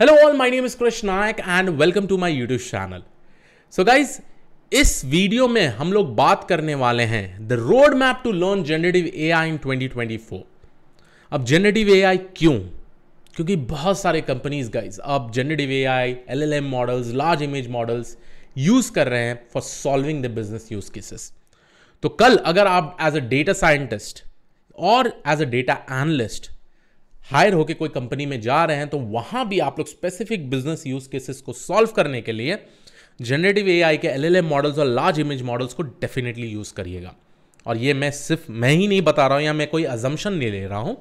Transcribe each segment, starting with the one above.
Hello all my name is Krishna Nayak and welcome to my YouTube channel so guys इस video में हम लोग बात करने वाले हैं the road map to learn A I इन 2024 अब ए आई क्यों क्योंकि बहुत सारे कंपनीज गाइज अब L L LLM models large image models use कर रहे हैं for solving the business use cases तो कल अगर आप एज अ डेटा साइंटिस्ट और as a data analyst hire होकर कोई कंपनी में जा रहे हैं तो वहाँ भी आप लोग स्पेसिफिक बिजनेस यूज केसेस को सॉल्व करने के लिए जनरेटिव एआई के एलएलएम मॉडल्स और लार्ज इमेज मॉडल्स को डेफिनेटली यूज़ करिएगा और ये मैं सिर्फ मैं ही नहीं बता रहा हूँ या मैं कोई अजम्पन नहीं ले रहा हूँ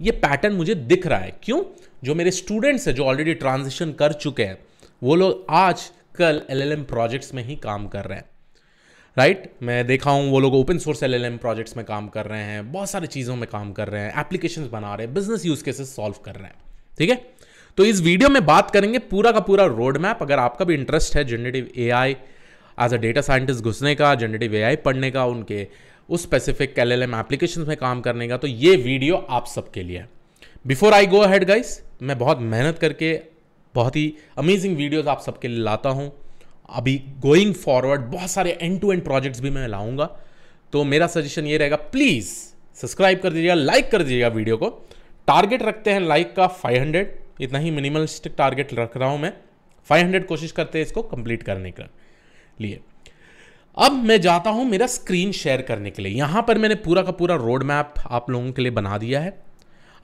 ये पैटर्न मुझे दिख रहा है क्यों जो मेरे स्टूडेंट्स हैं जो ऑलरेडी ट्रांजिशन कर चुके हैं वो लोग आज कल एल प्रोजेक्ट्स में ही काम कर रहे हैं राइट right? मैं देखा हूँ वो लोग ओपन सोर्स एल प्रोजेक्ट्स में काम कर रहे हैं बहुत सारी चीज़ों में काम कर रहे हैं एप्लीकेशन बना रहे हैं बिजनेस यूज केसेस सॉल्व कर रहे हैं ठीक है तो इस वीडियो में बात करेंगे पूरा का पूरा रोड मैप अगर आपका भी इंटरेस्ट है generative A I as a data scientist घुसने का जनरेटिव ए आई पढ़ने का उनके उस specific L L M application में काम करने का तो ये वीडियो आप सबके लिए है before I go ahead guys मैं बहुत मेहनत करके बहुत ही अमेजिंग वीडियोज आप सबके लिए लाता हूँ अभी गोइंग फॉरवर्ड बहुत सारे एंड टू एंड प्रोजेक्ट्स भी मैं लाऊंगा तो मेरा सजेशन ये रहेगा प्लीज़ सब्सक्राइब कर दीजिएगा लाइक कर दीजिएगा वीडियो को टारगेट रखते हैं लाइक का 500 इतना ही मिनिमलिस्टिक टारगेट रख रहा हूं मैं 500 कोशिश करते हैं इसको कंप्लीट करने का लिए अब मैं जाता हूँ मेरा स्क्रीन शेयर करने के लिए यहां पर मैंने पूरा का पूरा रोड मैप आप लोगों के लिए बना दिया है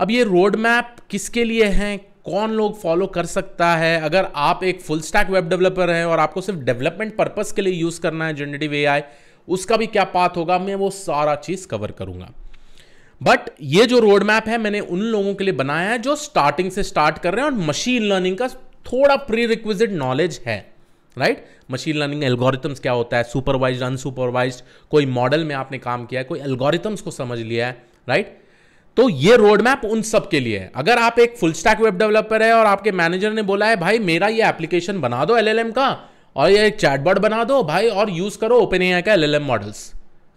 अब ये रोड मैप किसके लिए हैं कौन लोग फॉलो कर सकता है अगर आप एक फुल स्टैक वेब डेवलपर हैं और आपको सिर्फ डेवलपमेंट पर्पज़ के लिए यूज़ करना है जनरेटिव ए उसका भी क्या पाथ होगा मैं वो सारा चीज़ कवर करूंगा बट ये जो रोड मैप है मैंने उन लोगों के लिए बनाया है जो स्टार्टिंग से स्टार्ट कर रहे हैं और मशीन लर्निंग का थोड़ा प्री रिक्विजिट नॉलेज है राइट मशीन लर्निंग एल्गोरिथम्स क्या होता है सुपरवाइज अनसुपरवाइज कोई मॉडल में आपने काम किया है कोई एल्गोरिथम्स को समझ लिया है राइट right? तो ये रोड मैप उन सब के लिए है अगर आप एक फुल स्टैक वेब डेवलपर है और आपके मैनेजर ने बोला है भाई मेरा ये एप्लीकेशन बना दो एल का और ये चैटबॉट बना दो भाई और यूज करो ओपन एआई का एल मॉडल्स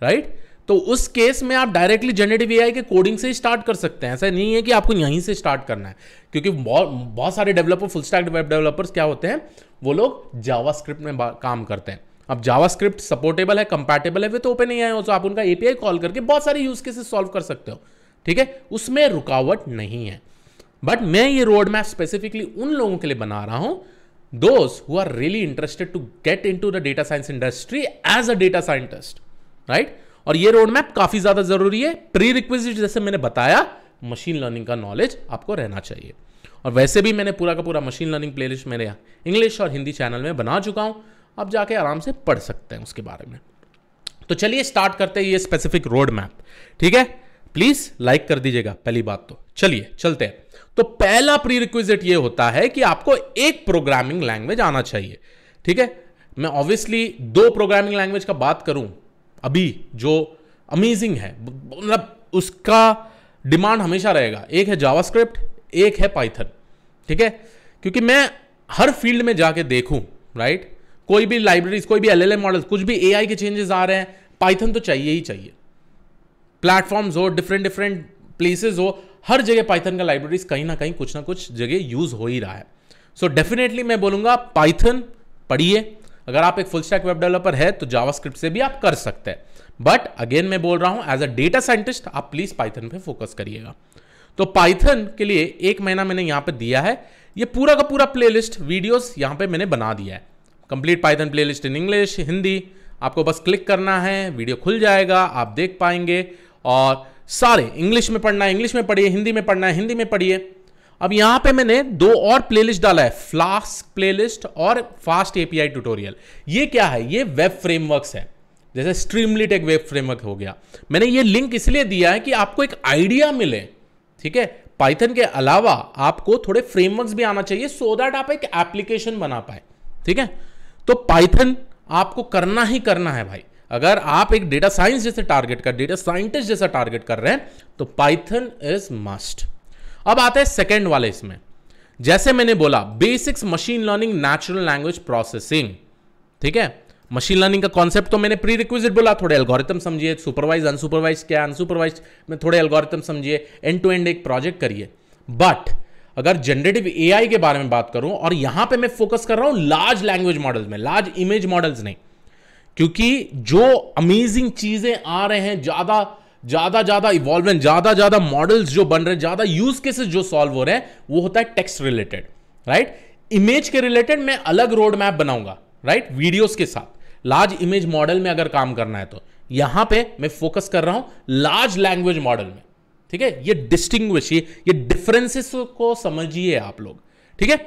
राइट तो उस केस में आप डायरेक्टली जनरेटिव एआई के कोडिंग से ही स्टार्ट कर सकते हैं ऐसा नहीं है कि आपको यहीं से स्टार्ट करना है क्योंकि बहुत बहुत सारे developer full stack web developers क्या होते हैं वो लोग जावास्क्रिप्ट में काम करते हैं अब जावास्क्रिप्ट सपोर्टेबल है कंपैटिबल है विथ ओपन एआई हो तो आप उनका एपीआई कॉल करके बहुत सारे यूज केसेस सॉल्व कर सकते हो ठीक है उसमें रुकावट नहीं है बट मैं ये रोड मैप स्पेसिफिकली उन लोगों के लिए बना रहा हूं who are really interested to get in to the data science industry as a data scientist right और ये रोड मैप काफी ज्यादा जरूरी है प्री रिक्विजिट जैसे मैंने बताया मशीन लर्निंग का नॉलेज आपको रहना चाहिए और वैसे भी मैंने पूरा का पूरा मशीन लर्निंग प्लेलिस्ट मेरे इंग्लिश और हिंदी चैनल में बना चुका हूं आप जाके आराम से पढ़ सकते हैं उसके बारे में तो चलिए स्टार्ट करते हैं ये स्पेसिफिक रोड मैप ठीक है प्लीज लाइक कर दीजिएगा पहली बात तो चलिए चलते हैं तो पहला प्री रिक्विजिट ये होता है कि आपको एक प्रोग्रामिंग लैंग्वेज आना चाहिए ठीक है मैं ऑब्वियसली दो प्रोग्रामिंग लैंग्वेज का बात करूं अभी जो अमेजिंग है मतलब उसका डिमांड हमेशा रहेगा एक है जावास्क्रिप्ट एक है पाइथन ठीक है क्योंकि मैं हर फील्ड में जाके देखूं राइट कोई भी लाइब्रेरीज कोई भी एल एल मॉडल्स कुछ भी ए के चेंजेस आ रहे हैं पाइथन तो चाहिए ही चाहिए प्लेटफॉर्म्स हो डिफरेंट डिफरेंट प्लेसेस हो हर जगह पाइथन का लाइब्रेरीज कहीं ना कहीं कुछ ना कुछ जगह यूज हो ही रहा है सो so, डेफिनेटली मैं बोलूंगा पाइथन पढ़िए अगर आप एक फुल स्टैक वेब डेवलपर है तो जावास्क्रिप्ट से भी आप कर सकते हैं बट अगेन मैं बोल रहा हूं एज अ डेटा साइंटिस्ट आप प्लीज़ पाइथन पे फोकस करिएगा तो पाइथन के लिए एक महीना मैंने यहां पे दिया है ये पूरा का पूरा प्लेलिस्ट वीडियोस यहाँ पे मैंने बना दिया है complete Python playlist in English Hindi आपको बस क्लिक करना है वीडियो खुल जाएगा आप देख पाएंगे और सारे इंग्लिश में पढ़ना है इंग्लिश में पढ़िए हिंदी में पढ़ना है हिंदी में पढ़िए अब यहां पे मैंने दो और प्लेलिस्ट डाला है फ्लास्क प्लेलिस्ट और फास्ट एपीआई ट्यूटोरियल ये क्या है ये वेब फ्रेमवर्क्स है जैसे स्ट्रीमलिट एक वेब फ्रेमवर्क हो गया मैंने ये लिंक इसलिए दिया है कि आपको एक आइडिया मिले ठीक है पाइथन के अलावा आपको थोड़े फ्रेमवर्क्स भी आना चाहिए सो so दैट आप एक एप्लीकेशन बना पाए ठीक है तो पाइथन आपको करना ही करना है भाई अगर आप एक डेटा साइंस जैसे टारगेट कर डेटा साइंटिस्ट जैसा टारगेट कर रहे हैं तो पाइथन इज मस्ट अब आता है सेकेंड वाले इसमें जैसे मैंने बोला basics machine learning natural language processing ठीक है मशीन लर्निंग का कॉन्सेप्ट तो मैंने प्री रिक्विजिट बोला थोड़े एल्गोरिथम समझिए सुपरवाइज अनसुपरवाइज क्या अनसुपरवाइज में थोड़े एल्गोरिथम समझिए एंड टू एंड एक प्रोजेक्ट करिए बट अगर जनरेटिव एआई के बारे में बात करूं और यहां पे मैं फोकस कर रहा हूं लार्ज लैंग्वेज मॉडल्स में लार्ज इमेज मॉडल्स नहीं क्योंकि जो अमेजिंग चीज़ें आ रहे हैं ज़्यादा ज़्यादा ज़्यादा इवॉल्वमेंट ज़्यादा ज़्यादा मॉडल्स जो बन रहे हैं ज़्यादा यूज़ केसेस जो सॉल्व हो रहे हैं वो होता है टेक्स्ट रिलेटेड राइट इमेज के रिलेटेड मैं अलग रोड मैप बनाऊंगा राइट वीडियोस के साथ लार्ज इमेज मॉडल में अगर काम करना है तो यहां पे मैं फोकस कर रहा हूं लार्ज लैंग्वेज मॉडल में ठीक है ये डिस्टिंग्विश ये ये डिफरेंसेस को समझिए आप लोग ठीक है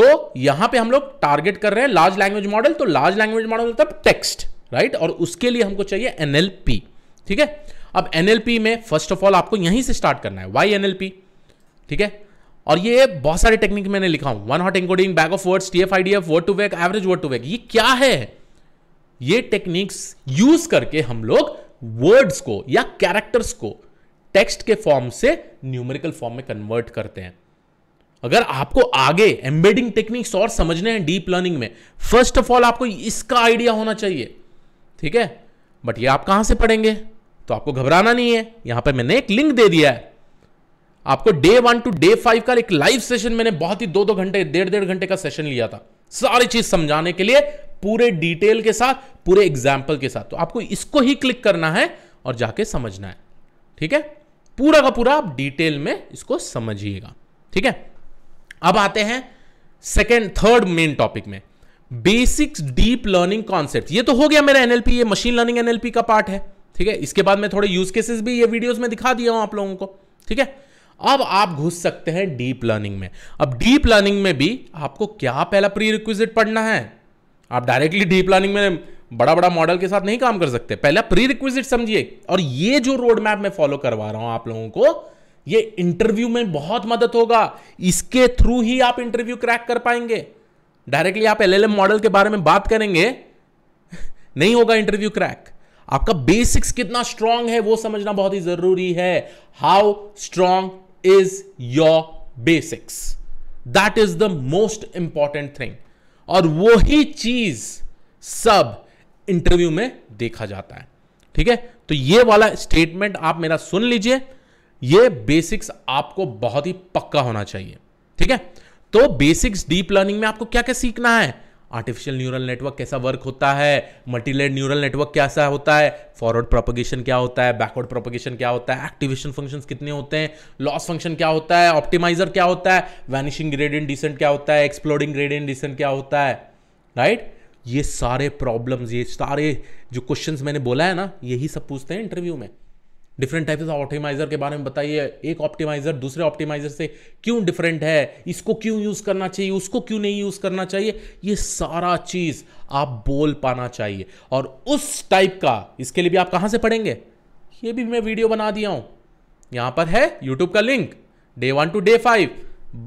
तो यहां पे हम लोग टारगेट कर रहे हैं लार्ज लैंग्वेज मॉडल तो लार्ज लैंग्वेज मॉडल मतलब टेक्स्ट राइट और उसके लिए हमको चाहिए एनएलपी ठीक है अब एनएलपी में फर्स्ट ऑफ ऑल आपको यहीं से स्टार्ट करना है वाई एनएलपी ठीक है और ये बहुत सारे टेक्निक मैंने लिखा हूं one hot encoding bag of words D F word to vec average word to vec ये क्या है ये टेक्निक्स यूज करके हम लोग वर्ड्स को या कैरेक्टर्स को टेक्स्ट के फॉर्म से न्यूमेरिकल फॉर्म में कन्वर्ट करते हैं अगर आपको आगे एम्बेडिंग टेक्निक्स और समझने हैं डीप लर्निंग में फर्स्ट ऑफ ऑल आपको इसका आइडिया होना चाहिए ठीक है बट ये आप कहां से पढ़ेंगे तो आपको घबराना नहीं है यहां पर मैंने एक लिंक दे दिया है आपको day one to day five का एक लाइव सेशन मैंने बहुत ही दो दो घंटे डेढ़ डेढ़ घंटे का सेशन लिया था सारी चीज समझाने के लिए पूरे डिटेल के साथ पूरे एग्जाम्पल के साथ तो आपको इसको ही क्लिक करना है और जाके समझना है ठीक है पूरा का पूरा आप डिटेल में इसको समझिएगा ठीक है अब आते हैं सेकेंड थर्ड मेन टॉपिक में बेसिक्स डीप लर्निंग कॉन्सेप्ट ये तो हो गया मेरा एनएलपी ये मशीन लर्निंग एनएलपी का पार्ट है ठीक है इसके बाद मैं थोड़े यूज केसेस भी ये वीडियोस में दिखा दिया हूं आप लोगों को ठीक है अब आप घुस सकते हैं डीप लर्निंग में अब डीप लर्निंग में भी आपको क्या पहला प्री रिक्विजिट पढ़ना है आप डायरेक्टली डीप लर्निंग में बड़ा बड़ा मॉडल के साथ नहीं काम कर सकते पहला प्री रिक्विजिट समझिए और ये जो रोड मैप मैं फॉलो करवा रहा हूं आप लोगों को ये इंटरव्यू में बहुत मदद होगा इसके थ्रू ही आप इंटरव्यू क्रैक कर पाएंगे डायरेक्टली आप एल मॉडल के बारे में बात करेंगे नहीं होगा इंटरव्यू क्रैक आपका बेसिक्स कितना स्ट्रांग है वो समझना बहुत ही जरूरी है how strong is your basics that is the most important thing और वही चीज सब इंटरव्यू में देखा जाता है ठीक है तो ये वाला स्टेटमेंट आप मेरा सुन लीजिए ये बेसिक्स आपको बहुत ही पक्का होना चाहिए ठीक है तो बेसिक्स डीप लर्निंग में आपको क्या क्या सीखना है आर्टिफिशियल न्यूरल नेटवर्क कैसा वर्क होता है मल्टीलेड न्यूरल नेटवर्क कैसा होता है फॉरवर्ड प्रोपोगेशन क्या होता है बैकवर्ड प्रोपोगेशन क्या होता है एक्टिवेशन फंक्शंस कितने होते हैं लॉस फंक्शन क्या होता है ऑप्टिमाइजर क्या होता है वैनिशिंग ग्रेडियंट डिसेंट क्या होता है एक्सप्लोडिंग ग्रेडियंट डिसेंट क्या होता है राइट right? ये सारे प्रॉब्लम्स ये सारे जो क्वेश्चंस मैंने बोला है ना यही सब पूछते हैं इंटरव्यू में डिफरेंट टाइप्स ऑफ ऑप्टिमाइजर के बारे में बताइए एक ऑप्टिमाइजर दूसरे ऑप्टिमाइजर से क्यों डिफरेंट है इसको क्यों यूज़ करना चाहिए उसको क्यों नहीं यूज़ करना चाहिए ये सारा चीज़ आप बोल पाना चाहिए और उस टाइप का इसके लिए भी आप कहाँ से पढ़ेंगे ये भी मैं वीडियो बना दिया हूँ यहाँ पर है यूट्यूब का link day one to day five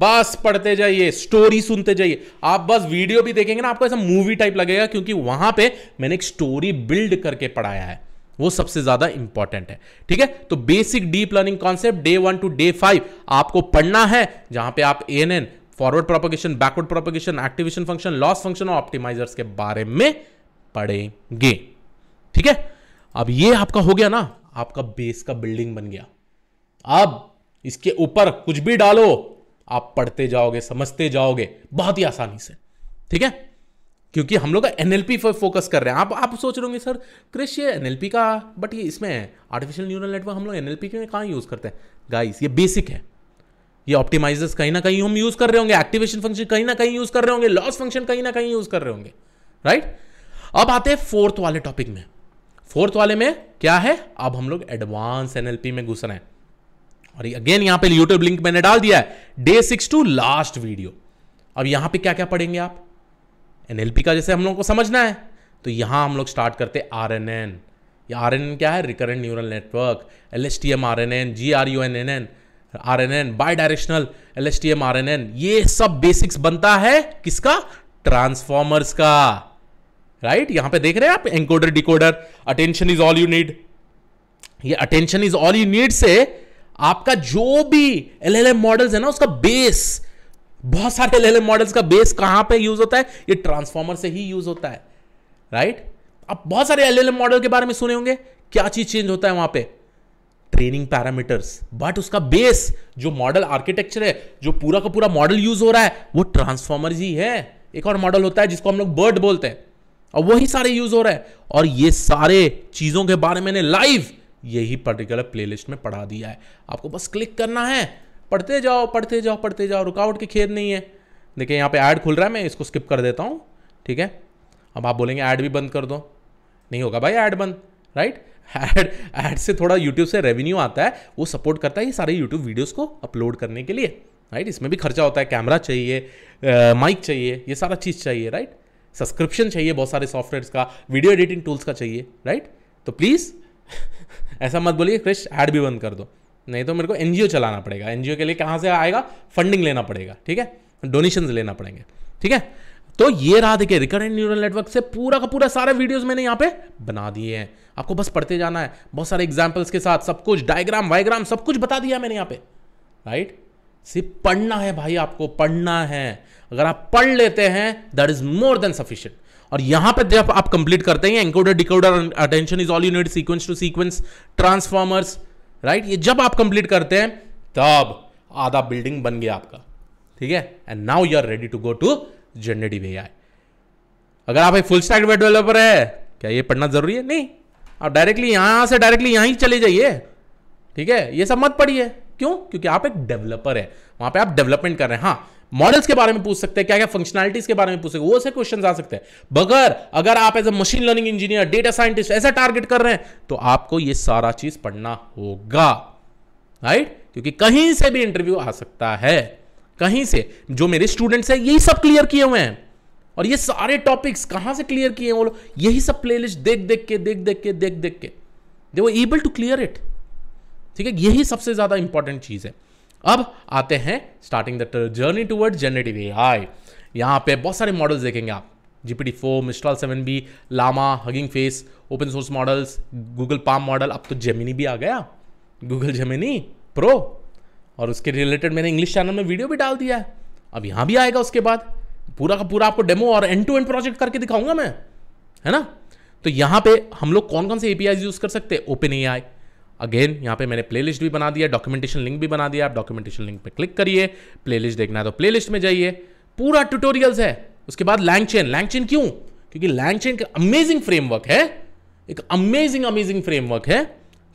बस पढ़ते जाइए स्टोरी सुनते जाइए आप बस वीडियो भी देखेंगे ना आपको ऐसा मूवी टाइप लगेगा क्योंकि वहां पे मैंने एक स्टोरी बिल्ड करके पढ़ाया है वो सबसे ज्यादा इंपॉर्टेंट है ठीक है तो basic deep learning concept day one to day five आपको पढ़ना है जहां पे आप A N N forward propagation backward propagation activation function loss function और ऑप्टिमाइजर्स के बारे में पढ़ेंगे ठीक है अब ये आपका हो गया ना आपका बेस का बिल्डिंग बन गया अब इसके ऊपर कुछ भी डालो आप पढ़ते जाओगे समझते जाओगे बहुत ही आसानी से ठीक है क्योंकि हम लोग एनएलपी पर फोकस कर रहे हैं आप आप सोच रहे होंगे सर क्रिश ये एनएलपी का बट ये इसमें आर्टिफिशियल न्यूरल नेटवर्क हम लोग एनएलपी के कहाँ यूज़ करते हैं गाइस ये बेसिक है ये ऑप्टिमाइजर्स कहीं ना कहीं हम यूज़ कर रहे होंगे एक्टिवेशन फंक्शन कहीं ना कहीं यूज़ कर रहे होंगे लॉस फंक्शन कहीं ना कहीं यूज़ कर रहे होंगे राइट अब आते हैं फोर्थ वाले टॉपिक में फोर्थ वाले में क्या है अब हम लोग एडवांस एनएलपी में घुस रहे हैं और अगेन यहां पे यूट्यूब लिंक मैंने डाल दिया है day six to last video अब यहां पे क्या क्या पढ़ेंगे आप एन का जैसे हम लोग को समझना है तो यहाँ हम लोग स्टार्ट करते आर एन एन या आर एन एन क्या है recurrent neural network L S T M R N N G R U N N N R N N bidirectional L S T M R N N ये सब basics बनता है किसका transformers का right right? यहां पे देख रहे हैं आप encoder decoder attention is all you need ये attention is all you need से आपका जो भी एल एल एम मॉडल्स है ना उसका बेस बहुत सारे एल मॉडल्स का बेस कहां पे यूज होता है ये ट्रांसफॉर्मर से ही यूज होता है राइट आप बहुत सारे एल मॉडल के बारे में सुने होंगे क्या चीज चेंज होता है वहां पे ट्रेनिंग पैरामीटर्स बट उसका बेस जो मॉडल आर्किटेक्चर है जो पूरा का पूरा मॉडल यूज हो रहा है वो ट्रांसफॉर्मर ही है एक और मॉडल होता है जिसको हम लोग बर्ड बोलते हैं और वही सारे यूज हो रहा है और ये सारे चीजों के बारे में लाइव यही पर्टिकुलर प्लेलिस्ट में पढ़ा दिया है आपको बस क्लिक करना है पढ़ते जाओ पढ़ते जाओ पढ़ते जाओ रुकावट की खेद नहीं है देखिए यहाँ पे ऐड खुल रहा है मैं इसको स्किप कर देता हूँ ठीक है अब आप बोलेंगे ऐड भी बंद कर दो नहीं होगा भाई ऐड बंद राइट ऐड ऐड से थोड़ा यूट्यूब से रेवेन्यू आता है वो सपोर्ट करता है ये सारे यूट्यूब वीडियोस को अपलोड करने के लिए राइट इसमें भी खर्चा होता है कैमरा चाहिए माइक चाहिए ये सारा चीज़ चाहिए राइट सब्सक्रिप्शन चाहिए बहुत सारे सॉफ्टवेयर का वीडियो एडिटिंग टूल्स का चाहिए राइट तो प्लीज़ ऐसा मत बोलिए क्रिश ऐड भी बंद कर दो नहीं तो मेरे को एनजीओ चलाना पड़ेगा एनजीओ के लिए कहाँ से आएगा फंडिंग लेना पड़ेगा ठीक है डोनेशन लेना पड़ेंगे ठीक है तो ये रहा देखिए रिकरेंट न्यूरल नेटवर्क से पूरा का पूरा सारे वीडियोस मैंने यहाँ पे बना दिए हैं आपको बस पढ़ते जाना है बहुत सारे एग्जाम्पल्स के साथ सब कुछ डायग्राम वाइग्राम सब कुछ बता दिया मैंने यहाँ पे राइट सिर्फ पढ़ना है भाई आपको पढ़ना है अगर आप पढ़ लेते हैं that is more than sufficient और यहां पर जब आप कंप्लीट करते हैं encoder decoder attention is all you need sequence to sequence transformers right ये जब आप कंप्लीट करते हैं तब आधा बिल्डिंग बन गया आपका ठीक है and now you are ready to go to generative AI अगर आप एक फुल स्टैक डेवलपर है क्या ये पढ़ना जरूरी है नहीं आप डायरेक्टली यहां से डायरेक्टली यहां ही चले जाइए ठीक है ये सब मत पढ़िए क्यों क्योंकि आप एक डेवलपर है वहां पे आप डेवलपमेंट कर रहे हैं हाँ मॉडल्स के बारे में पूछ सकते हैं क्या क्या फंक्शनलिटीज के बारे में पूछ सकते वो से क्वेश्चन आ सकते हैं बगैर अगर आप as a machine learning engineer data scientist ऐसा टारगेट कर रहे हैं तो आपको ये सारा चीज पढ़ना होगा राइट क्योंकि कहीं से भी इंटरव्यू आ सकता है कहीं से जो मेरे स्टूडेंट्स हैं यही सब क्लियर किए हुए हैं और ये सारे टॉपिक्स कहां से क्लियर किए हैं वो लोग यही सब प्लेलिस्ट देख देख के देख देख के देख देख के दे वो एबल टू क्लियर इट ठीक है यही सबसे ज़्यादा इंपॉर्टेंट चीज़ है अब आते हैं starting the journey toward generative A I यहाँ पे बहुत सारे मॉडल्स देखेंगे आप GPT four Mistral seven B Llama hugging face open source models Google PaLM model अब तो जेमिनी भी आ गया गूगल जेमिनी प्रो और उसके रिलेटेड मैंने इंग्लिश चैनल में वीडियो भी डाल दिया है अब यहाँ भी आएगा उसके बाद पूरा का पूरा आपको डेमो और एंड टू एंड प्रोजेक्ट करके दिखाऊंगा मैं है ना तो यहाँ पे हम लोग कौन कौन से एपीआई यूज़ कर सकते हैं ओपन ए आई अगेन यहाँ पे मैंने प्लेलिस्ट भी बना दिया डॉक्यूमेंटेशन लिंक भी बना दिया आप डॉक्यूमेंटेशन लिंक पे क्लिक करिए प्लेलिस्ट देखना है तो प्लेलिस्ट में जाइए पूरा ट्यूटोरियल्स है उसके बाद लैंगचेन लैंगचेन क्यों क्योंकि लैंगचेन का अमेजिंग फ्रेमवर्क है एक अमेजिंग अमेजिंग फ्रेमवर्क है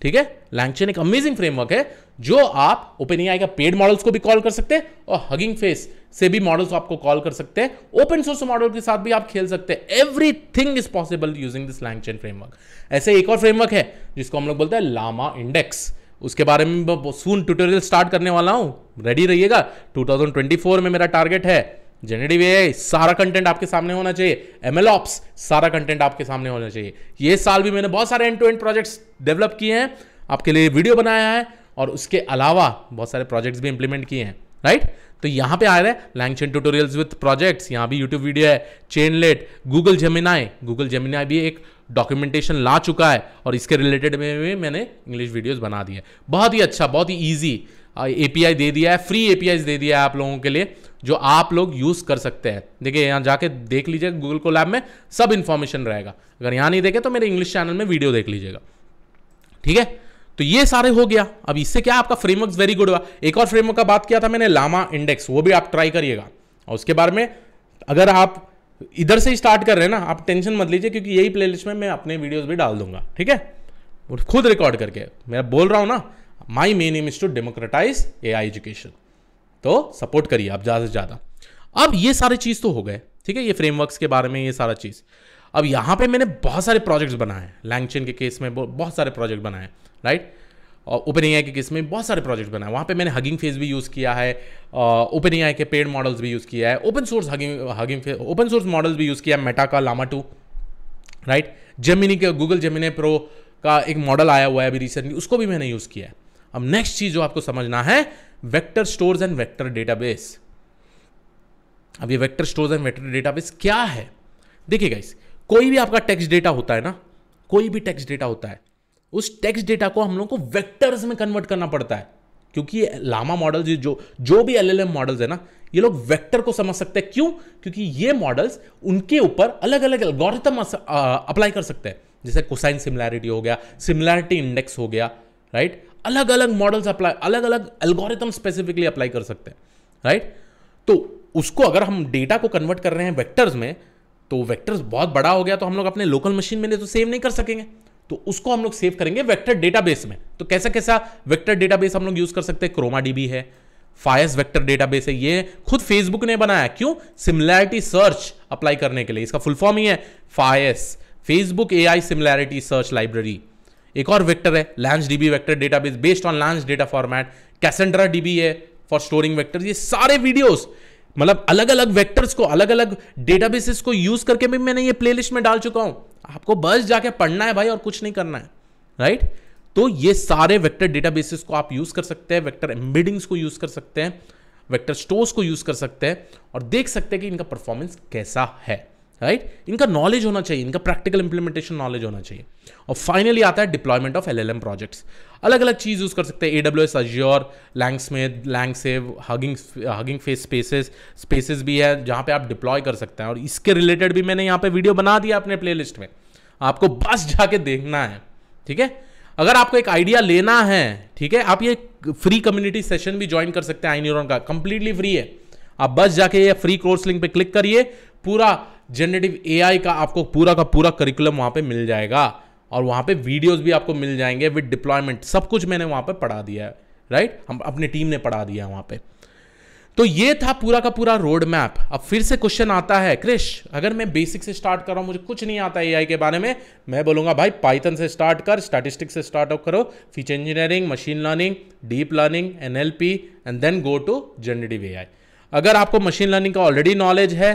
ठीक है लैंगचेन एक अमेजिंग फ्रेमवर्क है जो आप ओपन ए का पेड मॉडल्स को भी कॉल कर सकते हैं और हगिंग फेस से भी मॉडल्स आपको कॉल कर सकते हैं ओपन सोर्स मॉडल के साथ भी आप खेल सकते हैं everything is possible using this chain framework ऐसे एक और फ्रेमवर्क है जिसको हम लोग बोलते हैं लामा इंडेक्स उसके बारे में सून ट्यूटोरियल स्टार्ट करने वाला हूं रेडी रहिएगा 2024 में, मेरा टारगेट है जेनेटिव ए सारा कंटेंट आपके सामने होना चाहिए एमएलऑप्स सारा कंटेंट आपके सामने होना चाहिए ये साल भी मैंने बहुत सारे end to end projects develop किए हैं आपके लिए वीडियो बनाया है और उसके अलावा बहुत सारे प्रोजेक्ट्स भी इंप्लीमेंट किए हैं राइट तो यहाँ पे आ रहा है लैंगचेन ट्यूटोरियल्स विथ प्रोजेक्ट्स यहाँ भी यूट्यूब वीडियो है Chainlit Google Gemini Google Gemini भी एक डॉक्यूमेंटेशन ला चुका है और इसके रिलेटेड में भी मैंने इंग्लिश वीडियोज बना दिए बहुत ही अच्छा बहुत ही ईजी ए दे दिया है फ्री ए दे दिया है आप लोगों के लिए जो आप लोग यूज़ कर सकते हैं देखिए यहाँ जाके देख लीजिए गूगल को लैब में सब इन्फॉर्मेशन रहेगा अगर यहाँ नहीं देखे तो मेरे इंग्लिश चैनल में वीडियो देख लीजिएगा ठीक है तो ये सारे हो गया अब इससे क्या आपका फ्रेमवर्क वेरी गुड हुआ एक और फ्रेमवर्क का बात किया था मैंने लामा इंडेक्स वो भी आप ट्राई करिएगा और उसके बारे में अगर आप इधर से स्टार्ट कर रहे हैं ना आप टेंशन मत लीजिए क्योंकि यही प्लेलिस्ट में मैं अपने वीडियोस भी डाल दूंगा ठीक है और खुद रिकॉर्ड करके मैं बोल रहा हूँ ना my main aim is to democratize A I education तो सपोर्ट करिए आप ज़्यादा से ज़्यादा अब ये सारे चीज़ तो हो गए ठीक है ये फ्रेमवर्क्स के बारे में ये सारा चीज़ अब यहां पे मैंने बहुत सारे प्रोजेक्ट्स बनाए लैंगचेन के केस में बहुत सारे प्रोजेक्ट बनाए हैं राइट और ओपन ए के केस में बहुत सारे प्रोजेक्ट बनाए वहाँ पे मैंने हगिंग फेस भी यूज़ किया है ओपन ए के पेड मॉडल्स भी यूज़ किया है open source hugging hugging open source models भी यूज़ किया मेटा का लामा टू राइट जेमिनी के गूगल जेमिनी प्रो का एक मॉडल आया हुआ है अभी रिसेंटली उसको भी मैंने यूज़ किया है अब नेक्स्ट चीज़ जो आपको समझना है vector stores and vector database अब ये vector stores and vector database क्या है देखिए गाइस कोई भी आपका टेक्स्ट डेटा होता है ना कोई भी टेक्स्ट डेटा होता है उस टेक्स्ट डेटा को हम लोग को वेक्टर्स में कन्वर्ट करना पड़ता है क्योंकि लामा मॉडल जो जो भी एलएलएम मॉडल्स है ना ये लोग वेक्टर को समझ सकते हैं क्यों क्योंकि ये मॉडल्स उनके ऊपर अलग अलग एल्गोरिथम अप्लाई कर सकते हैं जैसे कोसाइन सिमिलैरिटी हो गया सिमिलैरिटी इंडेक्स हो गया राइट अलग अलग मॉडल्स अप्लाई अलग अलग एल्गोरिथम स्पेसिफिकली अप्लाई कर सकते हैं राइट तो उसको अगर हम डेटा को कन्वर्ट कर रहे हैं वेक्टर्स में तो वेक्टर्स बहुत बड़ा हो गया तो हम लोग अपने लोकल मशीन में नहीं तो सेव नहीं कर सकेंगे तो उसको हम लोग सेव करेंगे वेक्टर डेटाबेस में तो कैसा कैसा वेक्टर डेटाबेस हम लोग यूज कर सकते हैं क्रोमा डीबी है फायस वेक्टर डेटाबेस है ये खुद फेसबुक ने बनाया क्यों सिमिलैरिटी सर्च अप्लाई करने के लिए इसका फुल फॉर्म ही है Faiss Facebook I similarity search library एक और वेक्टर है Lance DB vector database based on Lance data format Cassandra DB है फॉर स्टोरिंग वेक्टर ये सारे वीडियोस मतलब अलग अलग वेक्टर्स को अलग अलग डेटाबेसिस को यूज करके भी मैंने ये प्लेलिस्ट में डाल चुका हूं आपको बस जाके पढ़ना है भाई और कुछ नहीं करना है राइट तो ये सारे वेक्टर डेटाबेसिस को आप यूज कर सकते हैं वेक्टर एम्बेडिंग्स को यूज कर सकते हैं वेक्टर स्टोर्स को यूज कर सकते हैं और देख सकते हैं कि इनका परफॉर्मेंस कैसा है राइट right? इनका नॉलेज होना चाहिए इनका प्रैक्टिकल इंप्लीमेंटेशन नॉलेज होना चाहिए और फाइनली आता है डिप्लॉयमेंट ऑफ एलएलएम प्रोजेक्ट्स अलग अलग चीज़ यूज़ कर सकते हैं A W S Azure Lang serve hugging hugging face spaces spaces भी है जहां पे आप डिप्लॉय कर सकते हैं और इसके रिलेटेड भी मैंने यहां पे वीडियो बना दिया अपने प्ले में आपको बस जाके देखना है ठीक है अगर आपको एक आइडिया लेना है ठीक है आप ये फ्री कम्युनिटी सेशन भी ज्वाइन कर सकते हैं आई का कंप्लीटली फ्री है आप बस जाके ये फ्री कोर्स लिंक पे क्लिक करिए पूरा जनरेटिव ए का आपको पूरा का पूरा करिकुलम वहाँ पर मिल जाएगा और वहाँ पर वीडियोज भी आपको मिल जाएंगे विद डिप्लॉयमेंट सब कुछ मैंने वहाँ पर पढ़ा दिया है राइट हम अपनी टीम ने पढ़ा दिया है वहाँ पे तो ये था पूरा का पूरा रोड मैप अब फिर से क्वेश्चन आता है क्रिश अगर मैं बेसिक से स्टार्ट कर रहा हूँ मुझे कुछ नहीं आता एआई के बारे में मैं बोलूँगा भाई पाइथन से स्टार्ट कर स्टैटिस्टिक्स से स्टार्ट अप करो feature engineering machine learning deep learning NLP and then go to generative A अगर आपको मशीन लर्निंग का ऑलरेडी नॉलेज है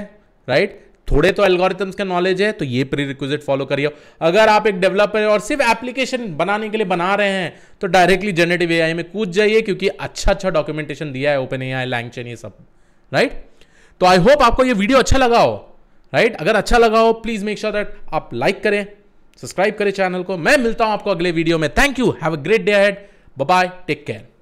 राइट थोड़े तो एल्गोरिथम्स का नॉलेज है तो ये प्री रिक्विजिट फॉलो करिए अगर आप एक डेवलपर और सिर्फ एप्लीकेशन बनाने के लिए बना रहे हैं तो डायरेक्टली जनरेटिव ए में कूद जाइए क्योंकि अच्छा अच्छा डॉक्यूमेंटेशन दिया है ओपन ए आई लैंगचेन ये सब राइट तो आई होप आपको ये वीडियो अच्छा लगा हो राइट अगर अच्छा लगा हो प्लीज मेक श्योर दैट आप लाइक करें सब्सक्राइब करें चैनल को मैं मिलता हूं आपको अगले वीडियो में thank you have a great day head bye take care